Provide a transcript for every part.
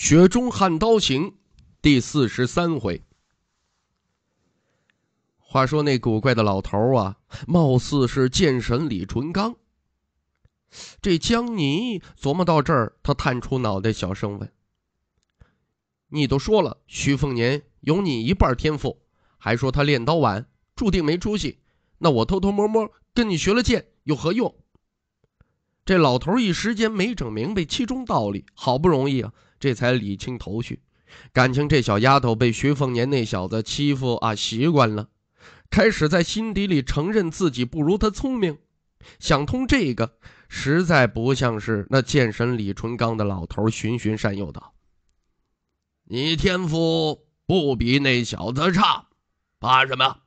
《雪中悍刀行》第四十三回。话说那古怪的老头啊，貌似是剑神李淳刚。这江泥琢磨到这儿，他探出脑袋，小声问：“你都说了，徐凤年有你一半天赋，还说他练刀晚，注定没出息。那我偷偷摸摸跟你学了剑，有何用？”这老头一时间没整明白其中道理，好不容易啊。这才理清头绪，感情这小丫头被徐凤年那小子欺负啊，习惯了，开始在心底里承认自己不如他聪明。想通这个，实在不像是那剑神李淳刚的老头，循循善诱道：“你天赋不比那小子差，怕什么？”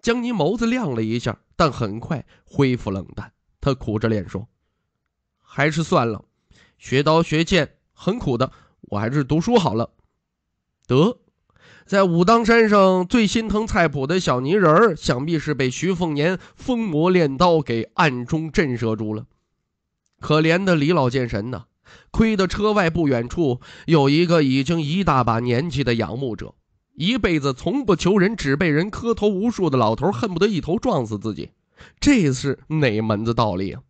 江离眸子亮了一下，但很快恢复冷淡。他苦着脸说：“还是算了，学刀学剑。”很苦的，我还是读书好了。得，在武当山上最心疼菜谱的小泥人儿，想必是被徐凤年疯魔练刀给暗中震慑住了。可怜的李老剑神呐，亏得车外不远处有一个已经一大把年纪的仰慕者，一辈子从不求人，只被人磕头无数的老头，恨不得一头撞死自己。这是哪门子道理啊？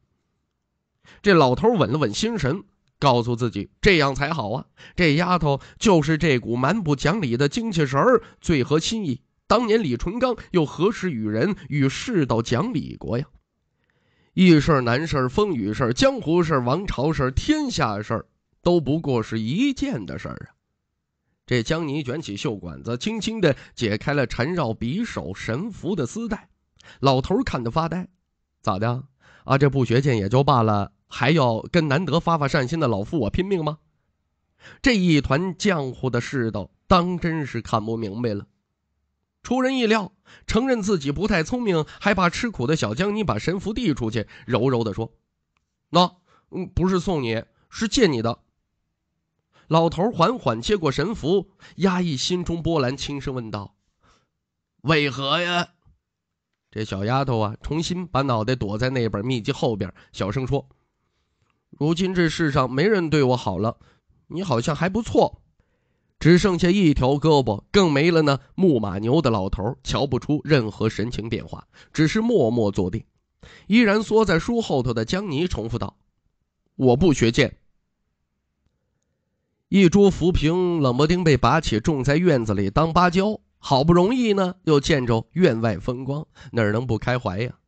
这老头稳了稳心神。告诉自己，这样才好啊！这丫头就是这股蛮不讲理的精气神儿最合心意。当年李淳罡又何时与人与世道讲理过呀？遇事难事风雨事江湖事王朝事天下事都不过是一件的事儿啊！这江泥卷起袖管子，轻轻的解开了缠绕匕首神符的丝带。老头看的发呆，咋的啊？这不学剑也就罢了。还要跟难得发发善心的老夫我拼命吗？这一团浆糊的世道，当真是看不明白了。出人意料，承认自己不太聪明，还怕吃苦的小江，你把神符递出去，柔柔的说：“那，嗯，不是送你，是借你的。”老头缓缓接过神符，压抑心中波澜，轻声问道：“为何呀？”这小丫头啊，重新把脑袋躲在那本秘籍后边，小声说。如今这世上没人对我好了，你好像还不错，只剩下一条胳膊，更没了呢。牧马牛的老头瞧不出任何神情变化，只是默默坐定，依然缩在书后头的江泥重复道：“我不学剑。”一株浮萍冷不丁被拔起，种在院子里当芭蕉，好不容易呢，又见着院外风光，哪能不开怀呀？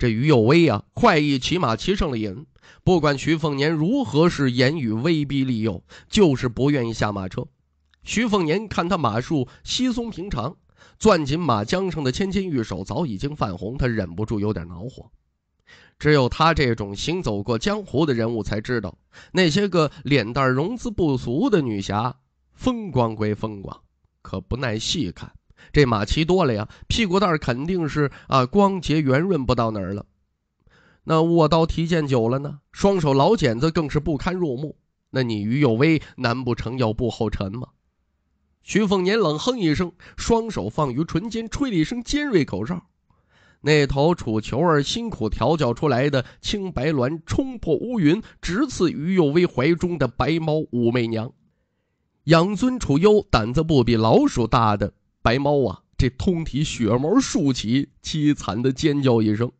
这于有威啊，快意骑马骑上了瘾，不管徐凤年如何是言语威逼利诱，就是不愿意下马车。徐凤年看他马术稀松平常，攥紧马缰上的芊芊玉手早已经泛红，他忍不住有点恼火。只有他这种行走过江湖的人物才知道，那些个脸蛋容姿不俗的女侠，风光归风光，可不耐细看。这马骑多了呀，屁股蛋肯定是啊光洁圆润不到哪儿了。那握刀提剑久了呢，双手老茧子更是不堪入目。那你于右威难不成要步后尘吗？徐凤年冷哼一声，双手放于唇间，吹了一声尖锐口哨。那头楚求儿辛苦调教出来的青白鸾冲破乌云，直刺于右威怀中的白猫武媚娘。养尊处优，胆子不比老鼠大的。白猫啊，这通体血毛竖起，凄惨的尖叫一声。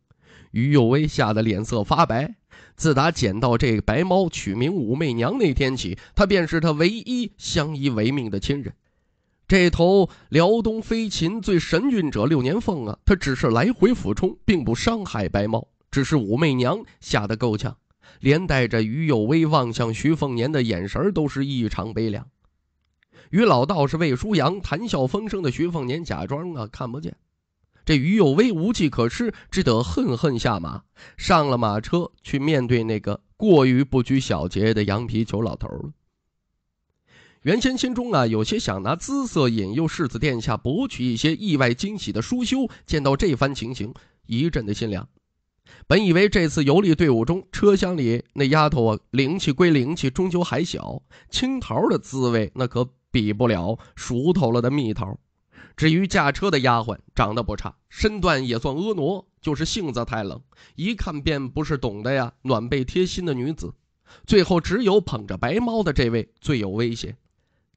于有为吓得脸色发白。自打捡到这白猫，取名武媚娘那天起，她便是他唯一相依为命的亲人。这头辽东飞禽最神俊者六年凤啊，它只是来回俯冲，并不伤害白猫。只是武媚娘吓得够呛，连带着于有威望向徐凤年的眼神都是异常悲凉。与老道士魏书阳谈笑风生的徐凤年假装啊看不见，这于有微无计可施，只得恨恨下马，上了马车去面对那个过于不拘小节的羊皮球老头了。原先心中啊有些想拿姿色引诱世子殿下，博取一些意外惊喜的舒修，见到这番情形，一阵的心凉。本以为这次游历队伍中车厢里那丫头啊灵气归灵气，终究还小，青桃的滋味那可。比不了熟透了的蜜桃。至于驾车的丫鬟，长得不差，身段也算婀娜，就是性子太冷，一看便不是懂得呀暖被贴心的女子。最后只有捧着白猫的这位最有威胁。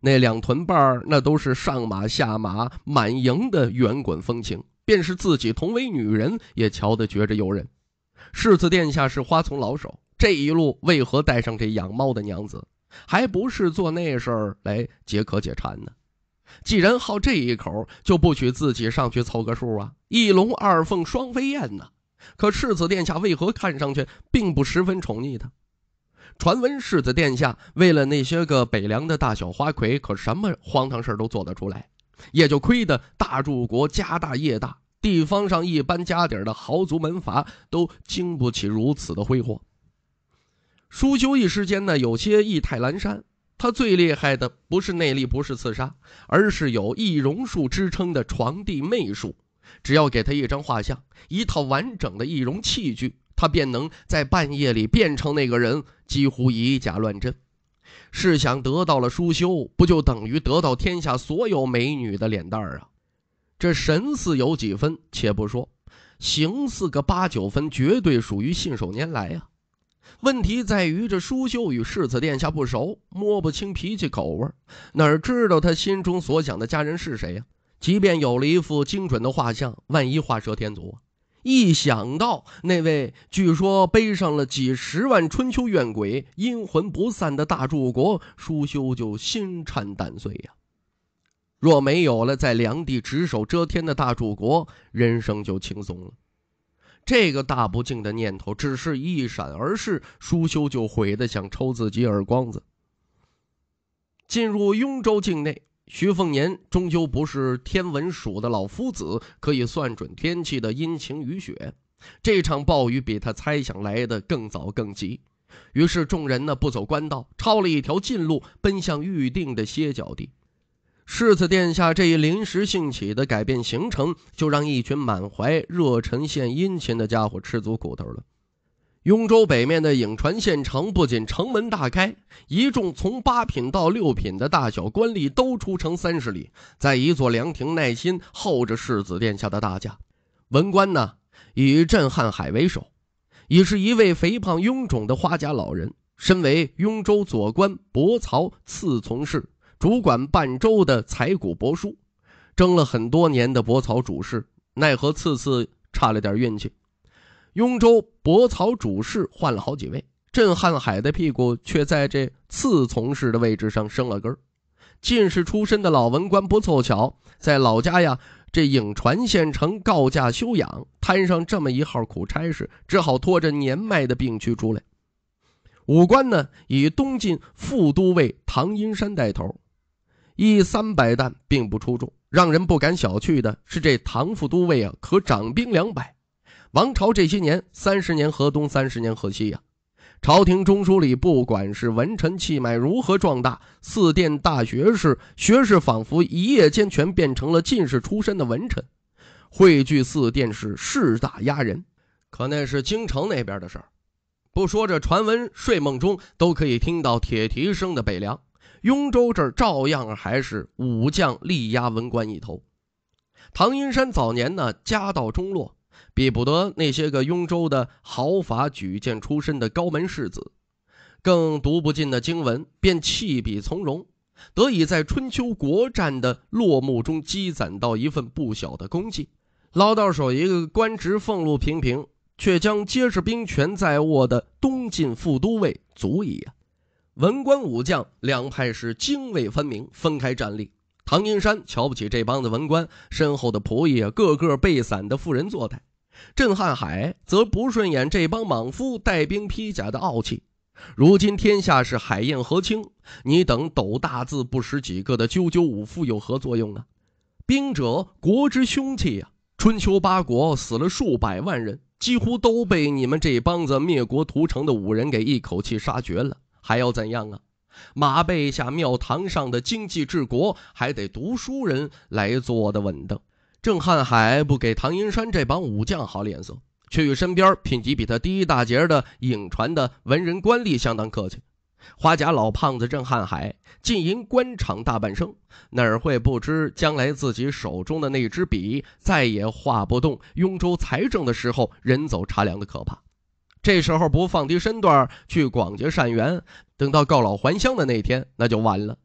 那两臀瓣，那都是上马下马满营的圆滚风情，便是自己同为女人，也瞧得觉着诱人。世子殿下是花丛老手，这一路为何带上这养猫的娘子？还不是做那事儿来解渴解馋呢？既然好这一口，就不许自己上去凑个数啊！一龙二凤双飞燕呢？可世子殿下为何看上去并不十分宠溺他？传闻世子殿下为了那些个北凉的大小花魁，可什么荒唐事都做得出来。也就亏得大柱国家大业大，地方上一般家底儿的豪族门阀都经不起如此的挥霍。舒修一时间呢，有些意态阑珊。他最厉害的不是内力，不是刺杀，而是有易容术之称的床弟媚术。只要给他一张画像，一套完整的易容器具，他便能在半夜里变成那个人，几乎以假乱真。试想，得到了舒修，不就等于得到天下所有美女的脸蛋儿啊？这神似有几分，且不说，形似个八九分，绝对属于信手拈来啊。问题在于，这舒秀与世子殿下不熟，摸不清脾气口味，哪知道他心中所想的家人是谁呀？即便有了一副精准的画像，万一画蛇添足。一想到那位据说背上了几十万春秋怨鬼、阴魂不散的大柱国，舒秀就心颤胆碎呀。若没有了在梁地只手遮天的大柱国，人生就轻松了。这个大不敬的念头只是一闪而逝，舒修就悔得想抽自己耳光子。进入雍州境内，徐凤年终究不是天文署的老夫子，可以算准天气的阴晴雨雪。这场暴雨比他猜想来的更早更急，于是众人呢不走官道，抄了一条近路，奔向预定的歇脚地。世子殿下这一临时兴起的改变行程，就让一群满怀热忱献殷勤的家伙吃足苦头了。雍州北面的颍川县城不仅城门大开，一众从八品到六品的大小官吏都出城三十里，在一座凉亭耐心候着世子殿下的大驾。文官呢，以郑瀚海为首，已是一位肥胖臃肿的花甲老人，身为雍州左官伯曹次从事。主管半州的采谷簿书，争了很多年的博草主事，奈何次次差了点运气。雍州博草主事换了好几位，郑瀚海的屁股却在这次从事的位置上生了根儿。进士出身的老文官不凑巧，在老家呀，这颍川县城告假休养，摊上这么一号苦差事，只好拖着年迈的病躯出来。武官呢，以东晋副都尉唐阴山带头。一三百担并不出众，让人不敢小觑的是，这唐副都尉啊，可掌兵两百。王朝这些年，三十年河东，三十年河西呀。朝廷中枢里，不管是文臣气脉如何壮大，四殿大学士、学士仿佛一夜间全变成了进士出身的文臣，汇聚四殿是势大压人。可那是京城那边的事儿，不说这传闻，睡梦中都可以听到铁蹄声的北凉。雍州这儿照样还是武将力压文官一头。唐寅山早年呢家道中落，比不得那些个雍州的豪阀举荐出身的高门世子，更读不尽的经文，便弃笔从戎，得以在春秋国战的落幕中积攒到一份不小的功绩，捞到手一个官职俸禄平平，却将皆是兵权在握的东晋副都尉，足矣啊。文官武将两派是泾渭分明，分开站立。唐云山瞧不起这帮子文官，身后的仆役个个被散的妇人作态；郑瀚海则不顺眼这帮莽夫带兵披甲的傲气。如今天下是海晏河清，你等斗大字不识几个的赳赳武夫有何作用呢？兵者，国之凶器呀！春秋八国死了数百万人，几乎都被你们这帮子灭国屠城的武人给一口气杀绝了。还要怎样啊？马背下庙堂上的经济治国，还得读书人来坐的稳当。郑瀚海不给唐银山这帮武将好脸色，却与身边品级比他低一大截的影传的文人官吏相当客气。花甲老胖子郑瀚海浸淫官场大半生，哪儿会不知将来自己手中的那支笔再也画不动雍州财政的时候，人走茶凉的可怕。这时候不放低身段去广结善缘，等到告老还乡的那天，那就晚了。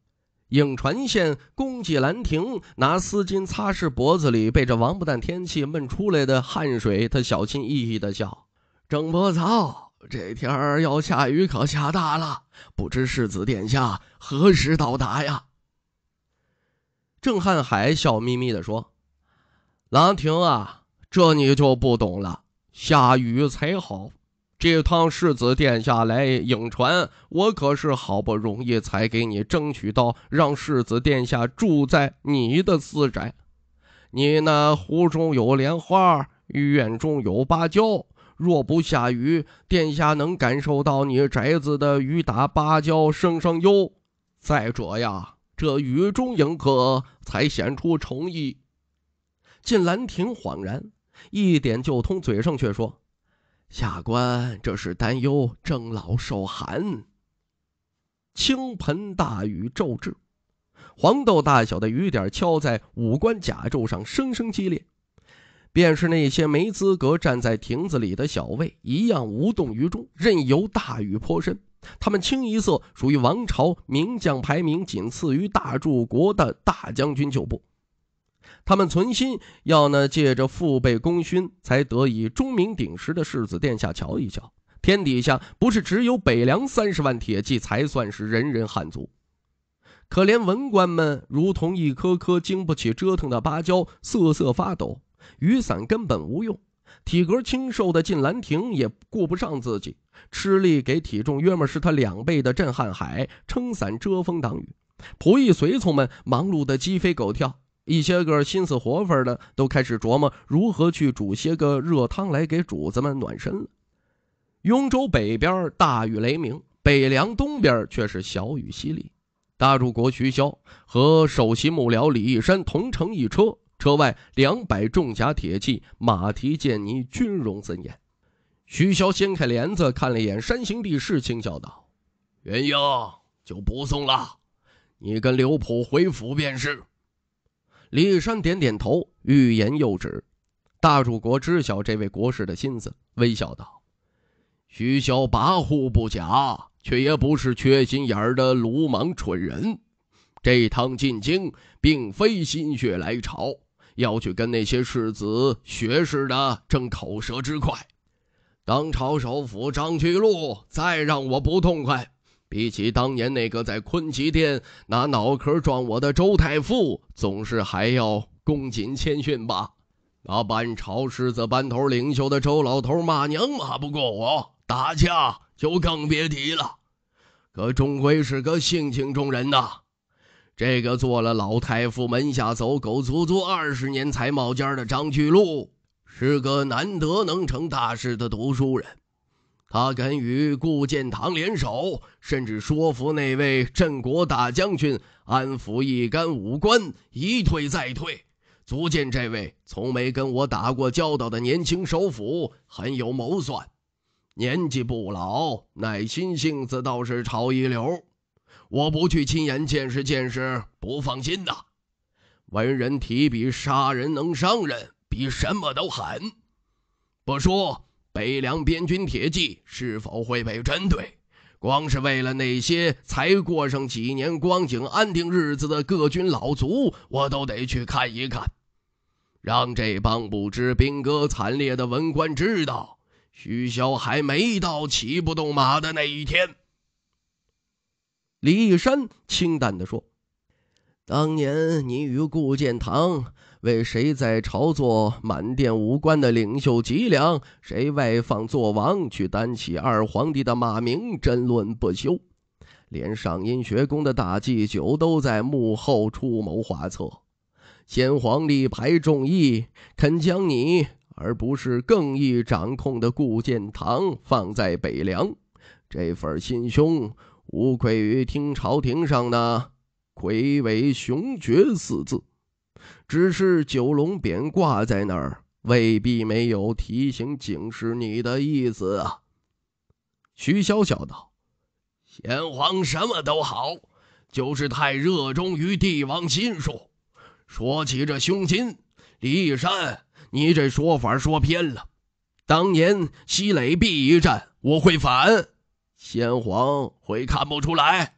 颍川县公祭兰亭，拿丝巾擦拭脖子里被这王八蛋天气闷出来的汗水，他小心翼翼的叫：“郑伯操，这天儿要下雨，可下大了。不知世子殿下何时到达呀？”郑汉海笑眯眯的说：“兰亭啊，这你就不懂了，下雨才好。”这趟世子殿下来颍传，我可是好不容易才给你争取到，让世子殿下住在你的私宅。你那湖中有莲花，院中有芭蕉，若不下雨，殿下能感受到你宅子的雨打芭蕉声声哟。再者呀，这雨中迎客才显出诚意。晋兰亭恍然，一点就通，嘴上却说。下官这是担忧郑老受寒。倾盆大雨骤至，黄豆大小的雨点敲在五官甲胄上，声声激烈。便是那些没资格站在亭子里的小卫，一样无动于衷，任由大雨泼身。他们清一色属于王朝名将排名仅次于大柱国的大将军旧部。他们存心要呢借着父辈功勋才得以钟鸣鼎食的世子殿下瞧一瞧，天底下不是只有北凉三十万铁骑才算是人人汉族，可怜文官们如同一颗颗经不起折腾的芭蕉，瑟瑟发抖，雨伞根本无用，体格清瘦的晋兰亭也顾不上自己，吃力给体重约莫是他两倍的震撼海撑伞遮风挡雨，仆役随从们忙碌的鸡飞狗跳。一些个心思活泛的都开始琢磨如何去煮些个热汤来给主子们暖身了。雍州北边大雨雷鸣，北凉东边却是小雨淅沥。大柱国徐骁和首席幕僚李义山同乘一车，车外两百重甲铁骑，马蹄溅泥，军容森严。徐骁掀开帘子，看了一眼山行地势，轻笑道：“元英就不送了，你跟刘普回府便是。”李玉山点点头，欲言又止。大主国知晓这位国师的心思，微笑道：“徐骁跋扈不假，却也不是缺心眼儿的鲁莽蠢人。这趟进京，并非心血来潮，要去跟那些世子、学士的争口舌之快。当朝首辅张居禄，再让我不痛快。”比起当年那个在坤奇殿拿脑壳撞我的周太傅，总是还要恭谨谦逊吧？那班朝狮子班头领袖的周老头骂娘骂不过我，打架就更别提了。可终归是个性情中人呐。这个做了老太傅门下走狗足足二十年才冒尖的张巨鹿，是个难得能成大事的读书人。他敢与顾建堂联手，甚至说服那位镇国大将军，安抚一干武官，一退再退，足见这位从没跟我打过交道的年轻首府很有谋算，年纪不老，耐心性子倒是超一流。我不去亲眼见识见识，不放心呐。文人提笔杀人，能伤人，比什么都狠。不说。北凉边军铁骑是否会被针对？光是为了那些才过上几年光景、安定日子的各军老卒，我都得去看一看，让这帮不知兵戈惨烈的文官知道，徐骁还没到骑不动马的那一天。”李义山清淡的说：“当年你与顾建堂。”为谁在朝作满殿武官的领袖脊梁？谁外放做王去担起二皇帝的马名？争论不休，连上音学宫的大祭酒都在幕后出谋划策。先皇力排众议，肯将你而不是更易掌控的顾建堂放在北凉，这份心胸无愧于听朝廷上的魁伟雄绝四字。只是九龙匾挂在那儿，未必没有提醒、警示你的意思啊。”徐骁笑道，“先皇什么都好，就是太热衷于帝王心术。说起这胸襟，李义山，你这说法说偏了。当年西垒壁一战，我会反，先皇会看不出来。”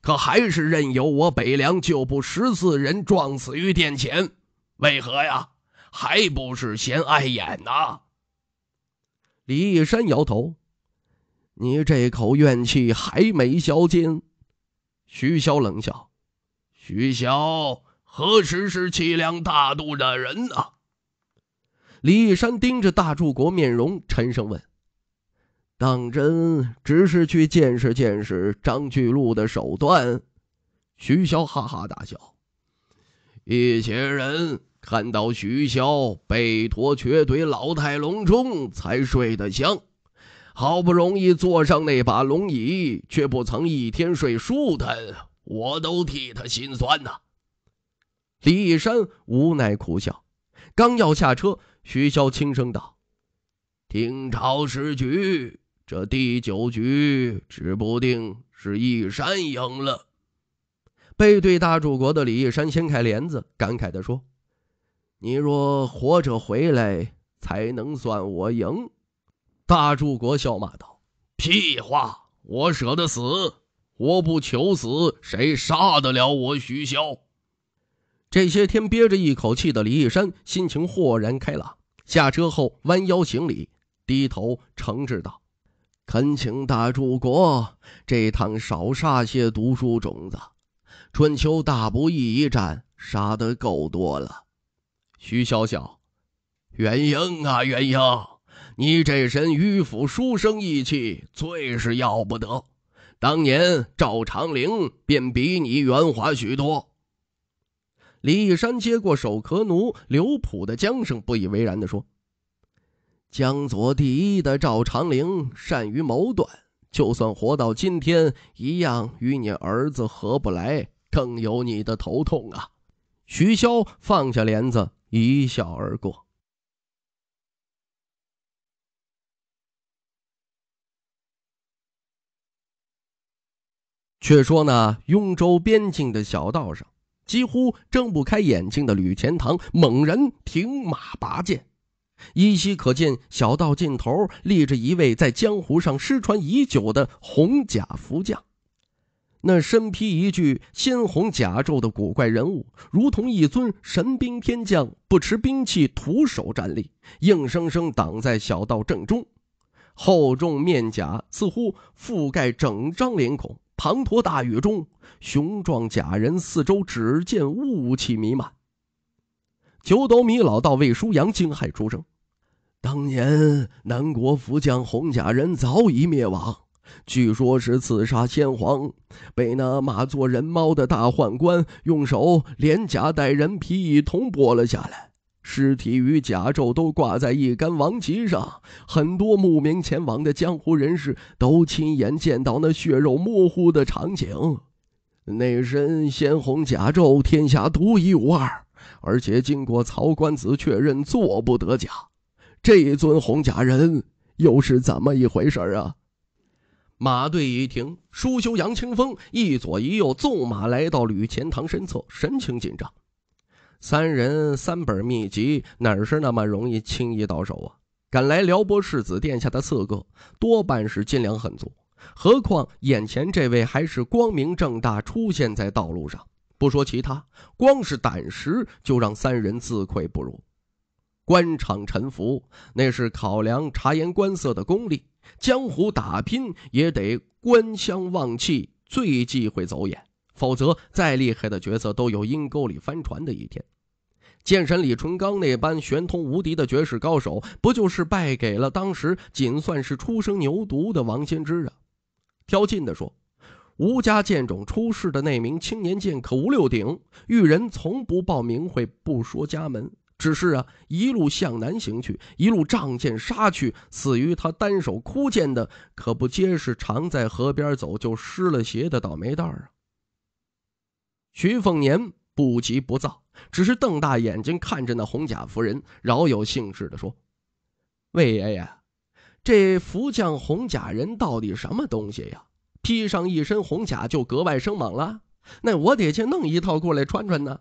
可还是任由我北凉旧部十四人撞死于殿前，为何呀？还不是嫌碍眼呐？李义山摇头：“你这口怨气还没消尽。”徐骁冷笑：“徐骁何时是气量大度的人呢？”李义山盯着大柱国面容，沉声问。当真只是去见识见识张巨鹿的手段，徐潇哈哈大笑。一些人看到徐潇背驮瘸腿、老态龙钟，才睡得香；好不容易坐上那把龙椅，却不曾一天睡舒坦，我都替他心酸呐。李义山无奈苦笑，刚要下车，徐潇轻声道：“听朝时局。”这第九局，指不定是易山赢了。背对大柱国的李一山掀开帘子，感慨地说：“你若活着回来，才能算我赢。”大柱国笑骂道：“屁话！我舍得死，我不求死，谁杀得了我？徐骁。”这些天憋着一口气的李义山心情豁然开朗，下车后弯腰行礼，低头诚挚道。恳请大柱国，这趟少杀些读书种子。春秋大不义一战，杀的够多了。徐小小，元英啊，元英，你这身迂腐书生意气最是要不得。当年赵长龄便比你圆滑许多。李义山接过手壳奴刘普的缰绳，不以为然的说。江左第一的赵长龄善于谋断，就算活到今天，一样与你儿子合不来，更有你的头痛啊！徐骁放下帘子，一笑而过。却说那雍州边境的小道上，几乎睁不开眼睛的吕钱塘猛然停马，拔剑。依稀可见，小道尽头立着一位在江湖上失传已久的红甲福将。那身披一具鲜红甲胄的古怪人物，如同一尊神兵天将，不持兵器，徒手站立，硬生生挡在小道正中。厚重面甲似乎覆盖整张脸孔，滂沱大雨中，雄壮甲人四周只见雾气弥漫。九斗米老道魏书阳惊骇出声：“当年南国福将红甲人早已灭亡，据说是刺杀先皇，被那马做人猫的大宦官用手连甲带人皮一同剥了下来，尸体与甲胄都挂在一杆王旗上。很多慕名前往的江湖人士都亲眼见到那血肉模糊的场景。那身鲜红甲胄，天下独一无二。”而且经过曹官子确认，做不得假。这尊红甲人又是怎么一回事儿啊？马队一停，舒修、杨清风一左一右，纵马来到吕钱塘身侧，神情紧张。三人三本秘籍，哪是那么容易轻易到手啊？敢来撩拨世子殿下的刺客，多半是斤两很足。何况眼前这位还是光明正大出现在道路上。不说其他，光是胆识就让三人自愧不如。官场沉浮，那是考量察言观色的功力；江湖打拼，也得官相望气，最忌讳走眼。否则，再厉害的角色都有阴沟里翻船的一天。剑神李淳罡那般玄通无敌的绝世高手，不就是败给了当时仅算是初生牛犊的王仙芝啊？挑衅的说。吴家剑种出世的那名青年剑客吴六鼎，遇人从不报名讳，不说家门，只是啊，一路向南行去，一路仗剑杀去，死于他单手枯剑的，可不皆是常在河边走就湿了鞋的倒霉蛋儿啊。徐凤年不急不躁，只是瞪大眼睛看着那红甲夫人，饶有兴致地说：“魏爷爷，这福将红甲人到底什么东西呀？”披上一身红甲就格外生猛了，那我得去弄一套过来穿穿呢。